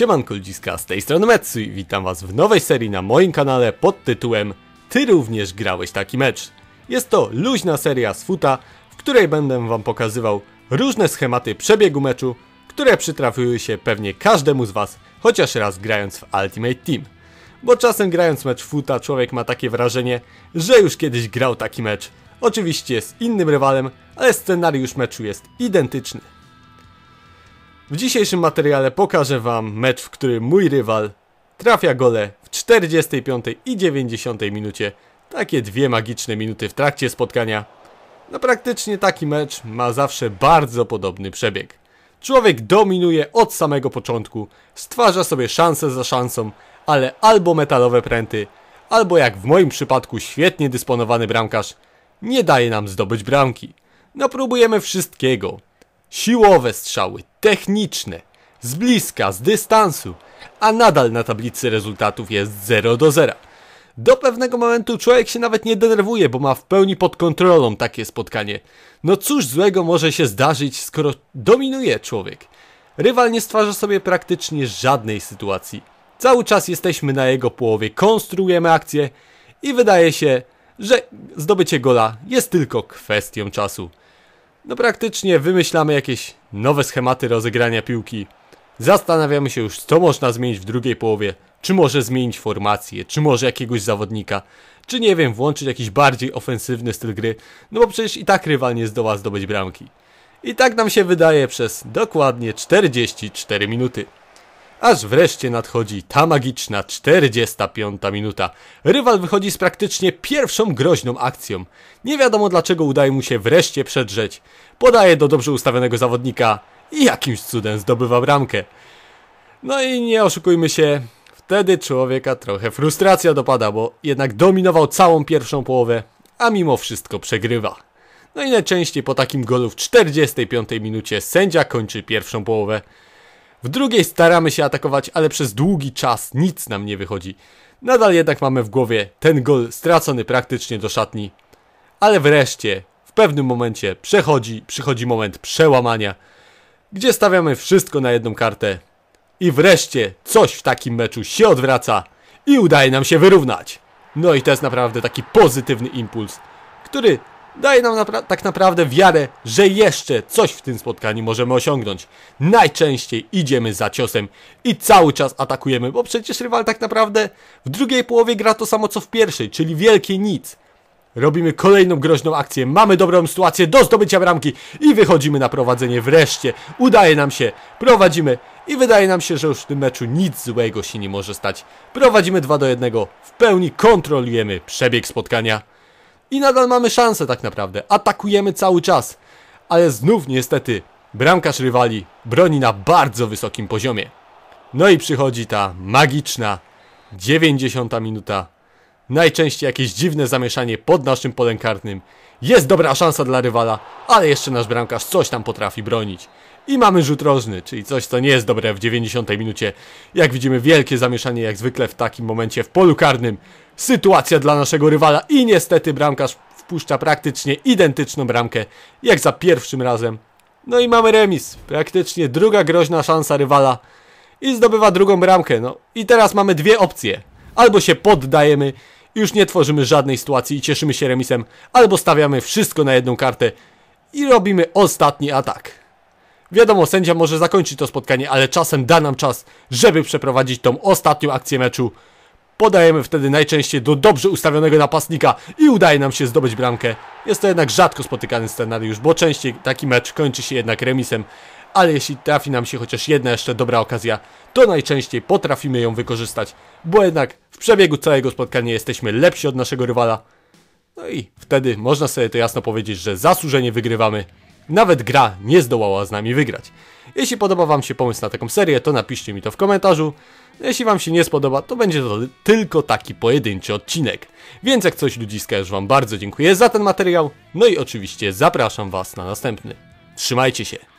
Siemanko ludziska, z tej strony i witam was w nowej serii na moim kanale pod tytułem Ty również grałeś taki mecz. Jest to luźna seria z futa, w której będę wam pokazywał różne schematy przebiegu meczu, które przytrafiły się pewnie każdemu z was, chociaż raz grając w Ultimate Team. Bo czasem grając mecz futa człowiek ma takie wrażenie, że już kiedyś grał taki mecz. Oczywiście z innym rywalem, ale scenariusz meczu jest identyczny. W dzisiejszym materiale pokażę Wam mecz, w którym mój rywal trafia gole w 45 i 90 minucie. Takie dwie magiczne minuty w trakcie spotkania. No praktycznie taki mecz ma zawsze bardzo podobny przebieg. Człowiek dominuje od samego początku, stwarza sobie szansę za szansą, ale albo metalowe pręty, albo jak w moim przypadku świetnie dysponowany bramkarz, nie daje nam zdobyć bramki. No próbujemy wszystkiego. Siłowe strzały, techniczne, z bliska, z dystansu, a nadal na tablicy rezultatów jest 0 do 0. Do pewnego momentu człowiek się nawet nie denerwuje, bo ma w pełni pod kontrolą takie spotkanie. No cóż złego może się zdarzyć, skoro dominuje człowiek? Rywal nie stwarza sobie praktycznie żadnej sytuacji. Cały czas jesteśmy na jego połowie, konstruujemy akcję i wydaje się, że zdobycie gola jest tylko kwestią czasu no praktycznie wymyślamy jakieś nowe schematy rozegrania piłki. Zastanawiamy się już, co można zmienić w drugiej połowie, czy może zmienić formację, czy może jakiegoś zawodnika, czy nie wiem, włączyć jakiś bardziej ofensywny styl gry, no bo przecież i tak rywal nie zdoła zdobyć bramki. I tak nam się wydaje przez dokładnie 44 minuty aż wreszcie nadchodzi ta magiczna 45 minuta. Rywal wychodzi z praktycznie pierwszą groźną akcją. Nie wiadomo dlaczego udaje mu się wreszcie przedrzeć. Podaje do dobrze ustawionego zawodnika i jakimś cudem zdobywa bramkę. No i nie oszukujmy się, wtedy człowieka trochę frustracja dopada, bo jednak dominował całą pierwszą połowę, a mimo wszystko przegrywa. No i najczęściej po takim golu w 45 minucie sędzia kończy pierwszą połowę. W drugiej staramy się atakować, ale przez długi czas nic nam nie wychodzi. Nadal jednak mamy w głowie ten gol stracony praktycznie do szatni. Ale wreszcie, w pewnym momencie przechodzi, przychodzi moment przełamania, gdzie stawiamy wszystko na jedną kartę. I wreszcie coś w takim meczu się odwraca i udaje nam się wyrównać. No i to jest naprawdę taki pozytywny impuls, który daje nam napra tak naprawdę wiarę, że jeszcze coś w tym spotkaniu możemy osiągnąć. Najczęściej idziemy za ciosem i cały czas atakujemy, bo przecież rywal tak naprawdę w drugiej połowie gra to samo co w pierwszej, czyli wielkie nic. Robimy kolejną groźną akcję, mamy dobrą sytuację do zdobycia bramki i wychodzimy na prowadzenie wreszcie. Udaje nam się, prowadzimy i wydaje nam się, że już w tym meczu nic złego się nie może stać. Prowadzimy 2 do 1, w pełni kontrolujemy przebieg spotkania. I nadal mamy szansę tak naprawdę. Atakujemy cały czas. Ale znów niestety bramkarz rywali broni na bardzo wysokim poziomie. No i przychodzi ta magiczna 90 minuta Najczęściej jakieś dziwne zamieszanie pod naszym polem karnym. Jest dobra szansa dla rywala, ale jeszcze nasz bramkarz coś tam potrafi bronić. I mamy rzut rożny, czyli coś co nie jest dobre w 90 minucie. Jak widzimy wielkie zamieszanie jak zwykle w takim momencie w polu karnym. Sytuacja dla naszego rywala i niestety bramkarz wpuszcza praktycznie identyczną bramkę jak za pierwszym razem. No i mamy remis, praktycznie druga groźna szansa rywala i zdobywa drugą bramkę. No i teraz mamy dwie opcje. Albo się poddajemy już nie tworzymy żadnej sytuacji i cieszymy się remisem, albo stawiamy wszystko na jedną kartę i robimy ostatni atak. Wiadomo, sędzia może zakończyć to spotkanie, ale czasem da nam czas, żeby przeprowadzić tą ostatnią akcję meczu. Podajemy wtedy najczęściej do dobrze ustawionego napastnika i udaje nam się zdobyć bramkę. Jest to jednak rzadko spotykany scenariusz, bo częściej taki mecz kończy się jednak remisem, ale jeśli trafi nam się chociaż jedna jeszcze dobra okazja, to najczęściej potrafimy ją wykorzystać, bo jednak w przebiegu całego spotkania jesteśmy lepsi od naszego rywala. No i wtedy można sobie to jasno powiedzieć, że zasłużenie wygrywamy. Nawet gra nie zdołała z nami wygrać. Jeśli podoba Wam się pomysł na taką serię, to napiszcie mi to w komentarzu. Jeśli Wam się nie spodoba, to będzie to tylko taki pojedynczy odcinek. Więc jak coś ludziska już Wam bardzo dziękuję za ten materiał, no i oczywiście zapraszam Was na następny. Trzymajcie się!